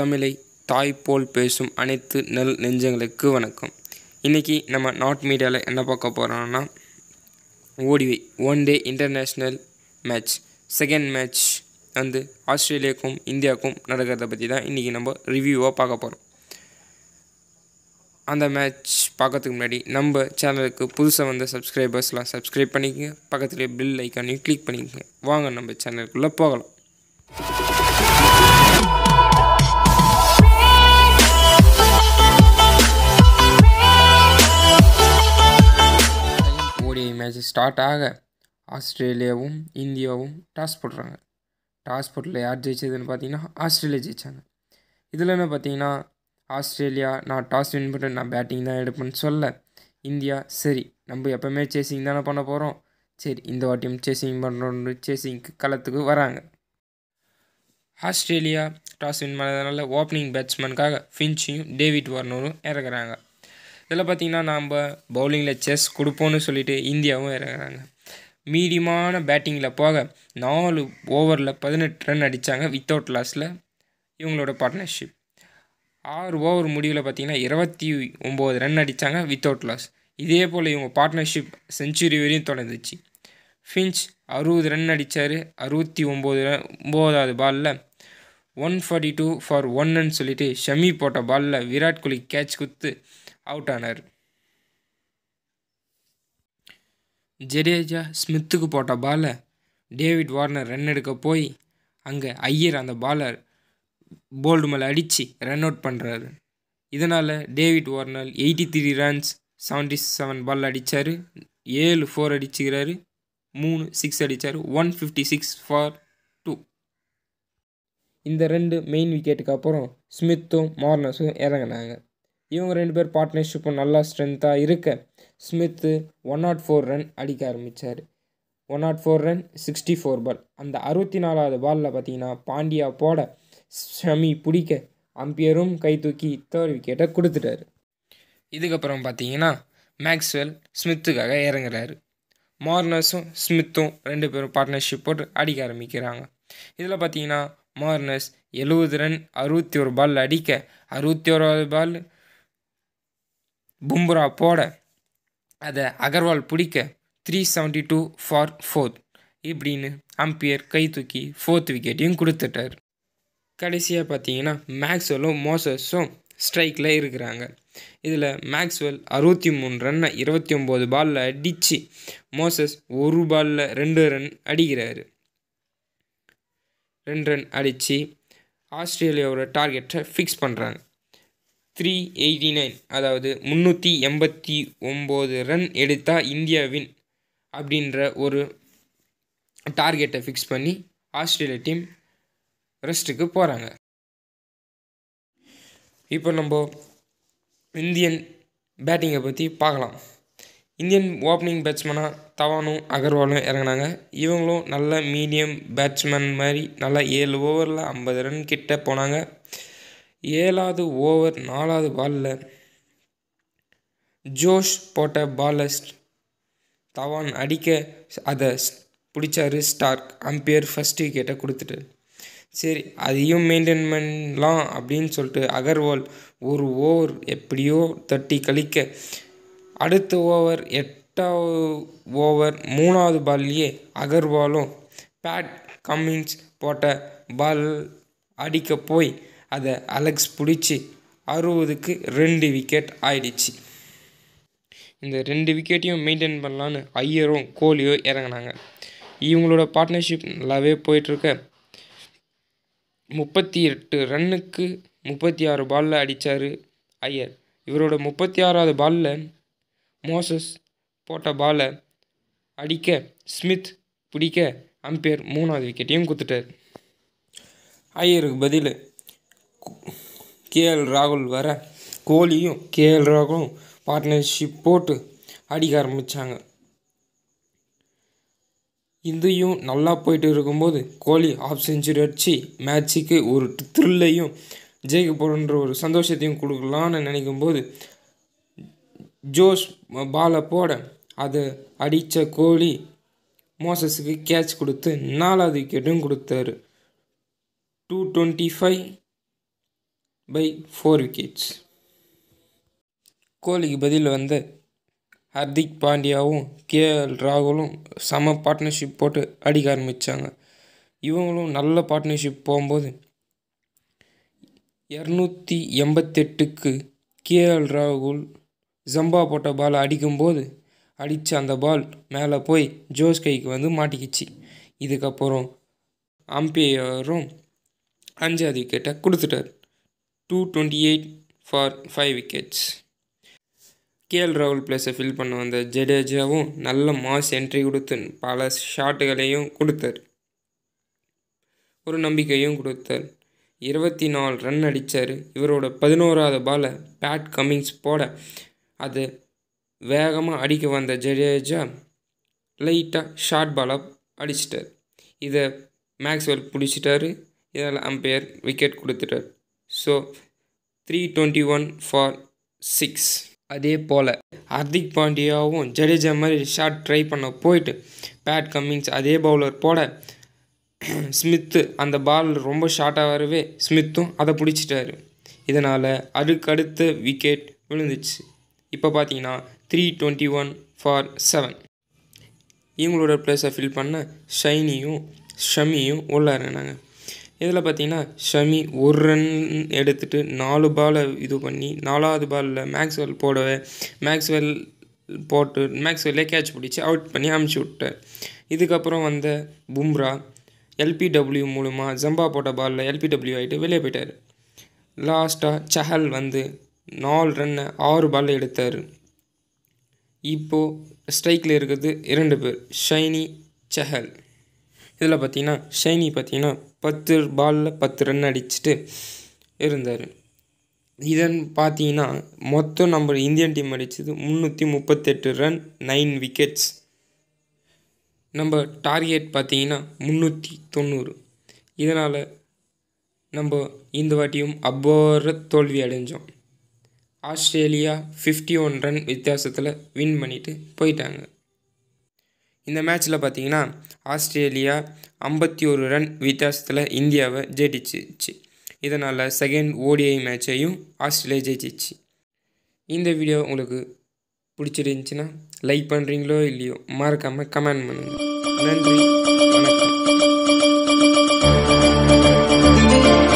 தமிழை தாய் போல் பேசும் அனைத்து நெல் நெஞ்சங்களுக்கு வணக்கம் இன்றைக்கி நம்ம நாட் மீடியாவில் என்ன பார்க்க போகிறோம்னா ஓடிவை one day international match second match வந்து ஆஸ்திரேலியாவுக்கும் இந்தியாவுக்கும் நடக்கிறத பற்றி தான் இன்றைக்கி நம்ம ரிவ்யூவாக பார்க்க போகிறோம் அந்த மேட்ச் பார்க்கறதுக்கு முன்னாடி நம்ம சேனலுக்கு புதுசாக வந்த சப்ஸ்கிரைபர்ஸ்லாம் சப்ஸ்கிரைப் பண்ணிக்கங்க பக்கத்துலேயே பில் ஐக்கானையும் கிளிக் பண்ணிக்கோங்க வாங்க நம்ம சேனலுக்குள்ளே போகலாம் ஸ்டார்ட் ஆக ஆஸ்திரேலியாவும் இந்தியாவும் டாஸ் போடுறாங்க டாஸ் போட்டில் யார் ஜெயிச்சதுன்னு பார்த்தீங்கன்னா ஆஸ்திரேலியா ஜெயித்தாங்க இதில் என்ன பார்த்தீங்கன்னா ஆஸ்திரேலியா நான் டாஸ் வின் பண்ணுறேன் நான் பேட்டிங் தான் எடுப்பேன்னு சொல்ல இந்தியா சரி நம்ம எப்போவுமே சேசிங் தானே பண்ண போகிறோம் சரி இந்த வாட்டியும் சேசிங் பண்ணுறோன்னு சேசிங்க்கு களத்துக்கு வராங்க ஆஸ்திரேலியா டாஸ் வின் பண்ணதுனால ஓப்பனிங் பேட்ஸ்மேனுக்காக ஃபின்ச்சியும் டேவிட் வார்னரும் இறக்குறாங்க இதில் பார்த்திங்கன்னா நாம் பவுலிங்கில் செஸ் கொடுப்போம்னு சொல்லிட்டு இந்தியாவும் இறங்குறாங்க மீடியமான பேட்டிங்கில் போக நாலு ஓவரில் பதினெட்டு ரன் அடித்தாங்க வித்தவுட் லாஸில் இவங்களோட பார்ட்னர்ஷிப் ஆறு ஓவர் முடிவில் பார்த்திங்கன்னா இருபத்தி ஒம்பது ரன் அடித்தாங்க வித்தவுட் லாஸ் இதே போல் இவங்க பார்ட்னர்ஷிப் செஞ்சுரி வரையும் தொடர்ந்துச்சு ஃபின்ச் அறுபது ரன் அடித்தார் அறுபத்தி ஒம்பது ரன் ஒம்போதாவது பாலில் ஒன் ஃபார்ட்டி டூ ஃபார் ஒன்னுன்னு சொல்லிட்டு ஷமி போட்ட பாலில் விராட் கோலி கேட்ச் குத்து அவுட் ஆனார் ஜடேஜா ஸ்மித்துக்கு போட்ட பாலை டேவிட் வார்னர் ரன் எடுக்க போய் அங்கே ஐயர் அந்த பாலர் போல்டு மேலே அடித்து ரன் அவுட் பண்ணுறாரு இதனால் David Warner eighty three runs seventy seven ball அடித்தார் ஏழு ஃபோர் அடிச்சுக்கிறாரு மூணு சிக்ஸ் அடித்தார் one fifty six four two இந்த ரெண்டு மெயின் விக்கெட்டுக்கு அப்புறம் ஸ்மித்தும் மார்னஸும் இறங்கினாங்க இவங்க ரெண்டு பேர் பார்ட்னர்ஷிப்பும் நல்லா ஸ்ட்ரென்த்தாக இருக்க Smith one not four run அடிக்க ஆரம்பித்தார் one not four run sixty four ball அந்த அறுபத்தி நாலாவது பாலில் பார்த்தீங்கன்னா பாண்டியா போட ஷமி பிடிக்க அம்பியரும் கை தூக்கி தேர்ட் விக்கெட்டை கொடுத்துட்டாரு இதுக்கப்புறம் பார்த்தீங்கன்னா மேக்ஸ்வெல் ஸ்மித்துக்காக இறங்குறாரு மார்னர்ஸும் ஸ்மித்தும் ரெண்டு பேரும் பார்ட்னர்ஷிப் போட்டு அடிக்க ஆரம்பிக்கிறாங்க இதில் பார்த்தீங்கன்னா மார்னர்ஸ் எழுபது ரன் அறுபத்தி ஒரு பால் அடிக்க அறுபத்தி ஓராவது பால் பும்ரா போட அதை அகர்வால் பிடிக்க three seventy two for fourth இப்படின்னு அம்பியர் கை தூக்கி ஃபோர்த் விக்கெட்டையும் கொடுத்துட்டார் கடைசியாக பார்த்தீங்கன்னா மேக்ஸ்வெல்லும் மோசஸும் ஸ்ட்ரைக்கில் இருக்கிறாங்க இதில் மேக்ஸ்வெல் அறுபத்தி மூணு ரன்னை இருபத்தி ஒம்பது பாலில் அடித்து மோசஸ் ஒரு பாலில் ரெண்டு ரன் அடிக்கிறார் ரெண்டு ரன் அடித்து ஆஸ்திரேலியாவோட டார்கெட்டை ஃபிக்ஸ் பண்ணுறாங்க த்ரீ எயிட்டி நைன் அதாவது முந்நூற்றி எண்பத்தி ஒம்பது ரன் எடுத்தால் இந்தியா வின் அப்படின்ற ஒரு டார்கெட்டை ஃபிக்ஸ் பண்ணி ஆஸ்திரேலியா டீம் ரெஸ்ட்டுக்கு போகிறாங்க இப்போ நம்ம இந்தியன் பேட்டிங்கை பற்றி பார்க்கலாம் இந்தியன் ஓப்பனிங் பேட்ஸ்மேனாக தவானும் அகர்வாலும் இறங்கினாங்க இவங்களும் நல்ல மீடியம் பேட்ஸ்மேன் மாதிரி நல்லா ஏழு ஓவரில் ஐம்பது ரன் கிட்ட போனாங்க ஏழாவது ஓவர் நாலாவது பாலில் ஜோஷ் போட்ட பாலஸ்ட் தவான் அடிக்க அதை பிடிச்சாரு ஸ்டார்க் அம்பையர் ஃபஸ்ட் விக்கெட்டை கொடுத்துட்டு சரி அதையும் மெயின்டைன் பண்ணலாம் அப்படின்னு சொல்லிட்டு அகர்வால் ஒரு ஓவர் எப்படியோ தட்டி கழிக்க அடுத்த ஓவர் எட்டாவது ஓவர் மூணாவது பால்லையே அகர்வாலும் பேட் கம்மிங்ஸ் போட்ட பால் அடிக்க போய் அதை அலெக்ஸ் பிடிச்சி அறுபதுக்கு ரெண்டு விக்கெட் ஆயிடுச்சு இந்த ரெண்டு விக்கெட்டையும் மெயின்டைன் பண்ணலான்னு ஐயரும் கோலியோ இறங்கினாங்க இவங்களோட பார்ட்னர்ஷிப் நல்லாவே போயிட்டுருக்க முப்பத்தி எட்டு ரன்னுக்கு முப்பத்தி ஆறு பாலில் அடித்தார் ஐயர் இவரோட முப்பத்தி ஆறாவது பாலில் மோசஸ் போட்ட பாலை அடிக்க ஸ்மித் பிடிக்க அம்பையர் மூணாவது விக்கெட்டையும் கொடுத்துட்டார் ஐயருக்கு பதில் கேஎல் ராகுல் வர கோலியும் கேஎல் ராகுலும் பார்ட்னர்ஷிப் போட்டு அடிக்க ஆரம்பித்தாங்க இதையும் நல்லா போயிட்டு இருக்கும்போது கோலி ஆஃப் செஞ்சுரி அடித்து மேட்சுக்கு ஒரு த்ரில்லையும் ஜெயிக்க போகிற ஒரு சந்தோஷத்தையும் கொடுக்கலான்னு நினைக்கும் போது ஜோஸ் பாலை போட அதை அடித்த கோலி மோசஸுக்கு கேட்ச் கொடுத்து நாலாவது விக்கெட்டும் கொடுத்தாரு two twenty five by four wickets கோலிக்கு பதில் வந்து ஹர்திக் பாண்டியாவும் கேஎல் ராகுலும் சம பார்ட்னர்ஷிப் போட்டு அடிக்க ஆரம்பித்தாங்க இவங்களும் நல்ல பார்ட்னர்ஷிப் போகும்போது இரநூத்தி எண்பத்தெட்டுக்கு கேஎல் ராகுல் ஜம்பா போட்ட பால் அடிக்கும்போது அடித்த அந்த பால் மேலே போய் ஜோஸ் கைக்கு வந்து மாட்டிக்கிச்சு இதுக்கப்புறம் அம்பையரும் அஞ்சாவது விக்கெட்டை கொடுத்துட்டார் two twenty eight for five wickets KL ராகுல் ப்ளஸை ஃபில் பண்ண வந்த ஜடேஜாவும் நல்ல மாஸ் என்ட்ரி கொடுத்து பல ஷாட்டுகளையும் கொடுத்தார் ஒரு நம்பிக்கையும் கொடுத்தார் இருபத்தி நாலு ரன் அடித்தார் இவரோட பதினோராவது பாலை பேட் கம்மிங்ஸ் போட அது வேகமாக அடிக்க வந்த ஜடேஜா லைட்டாக ஷார்ட் பாலாக அடிச்சிட்டார் இதை மேக்ஸ்வெல் பிடிச்சிட்டாரு இதால் அம்பையர் விக்கெட் கொடுத்துட்டார் so three twenty one for six அதே போல் ஹர்திக் பாண்டியாவும் ஜடேஜா மாதிரி ஷார்ட் ட்ரை பண்ண போயிட்டு பேட் கம்மிங்ஸ் அதே பவுலர் போட ஸ்மித்து அந்த பால் ரொம்ப ஷார்ட்டாக வரவே ஸ்மித்தும் அதை பிடிச்சிட்டாரு இதனால் அடுக்கடுத்த விக்கெட் விழுந்துச்சு இப்போ பார்த்தீங்கன்னா three twenty one for seven இவங்களோட பிளேஸை ஃபில் பண்ண ஷைனியும் ஷமியும் உள்ளே நாங்கள் இதில் பார்த்தீங்கன்னா ஷமி ஒரு ரன் எடுத்துகிட்டு நாலு பாலை இது பண்ணி நாலாவது பாலில் மேக்ஸ்வெல் போடவே மேக்ஸ்வெல் போட்டு மேக்ஸ்வெல்லே கேட்ச் பிடிச்சி அவுட் பண்ணி அமுச்சு விட்டார் இதுக்கப்புறம் வந்த பும்ரா எல்பிடபிள்யூ மூலமாக ஜம்பா போட்ட பாலில் எல்பிடபிள்யூ ஆகிட்டு வெளியே போயிட்டார் லாஸ்ட்டாக சஹல் வந்து நாலு ரன்னை ஆறு பாலில் எடுத்தார் இப்போது ஸ்ட்ரைக்கில் இருக்கிறது இரண்டு பேர் ஷைனி சஹல் இதில் பார்த்தீங்கன்னா ஷைனி பார்த்தீங்கன்னா பத்து பாலில் பத்து ரன் அடிச்சுட்டு இருந்தார் இதன் பார்த்தீங்கன்னா மொத்தம் நம்ம இந்தியன் டீம் அடித்தது முந்நூற்றி முப்பத்தெட்டு ரன் நைன் விக்கெட்ஸ் நம்ம டார்கெட் பார்த்தீங்கன்னா முந்நூற்றி தொண்ணூறு இதனால் நம்ம இந்த வாட்டியும் அவ்வாறு தோல்வி அடைஞ்சோம் ஆஸ்திரேலியா ஃபிஃப்டி ஒன் ரன் வித்தியாசத்தில் வின் பண்ணிவிட்டு போயிட்டாங்க இந்த மேட்ச்சில் பார்த்தீங்கன்னா ஆஸ்திரேலியா ஐம்பத்தி ஒரு ரன் வித்தியாசத்தில் இந்தியாவை ஜெயிச்சிச்சு இதனால் செகண்ட் ஓடிஐ மேட்சையும் ஆஸ்திரேலியா ஜெயிச்சிச்சு இந்த வீடியோ உங்களுக்கு பிடிச்சிருந்துச்சின்னா லைக் பண்ணுறீங்களோ இல்லையோ மறக்காமல் கமெண்ட் பண்ணுங்கள் நன்றி வணக்கம்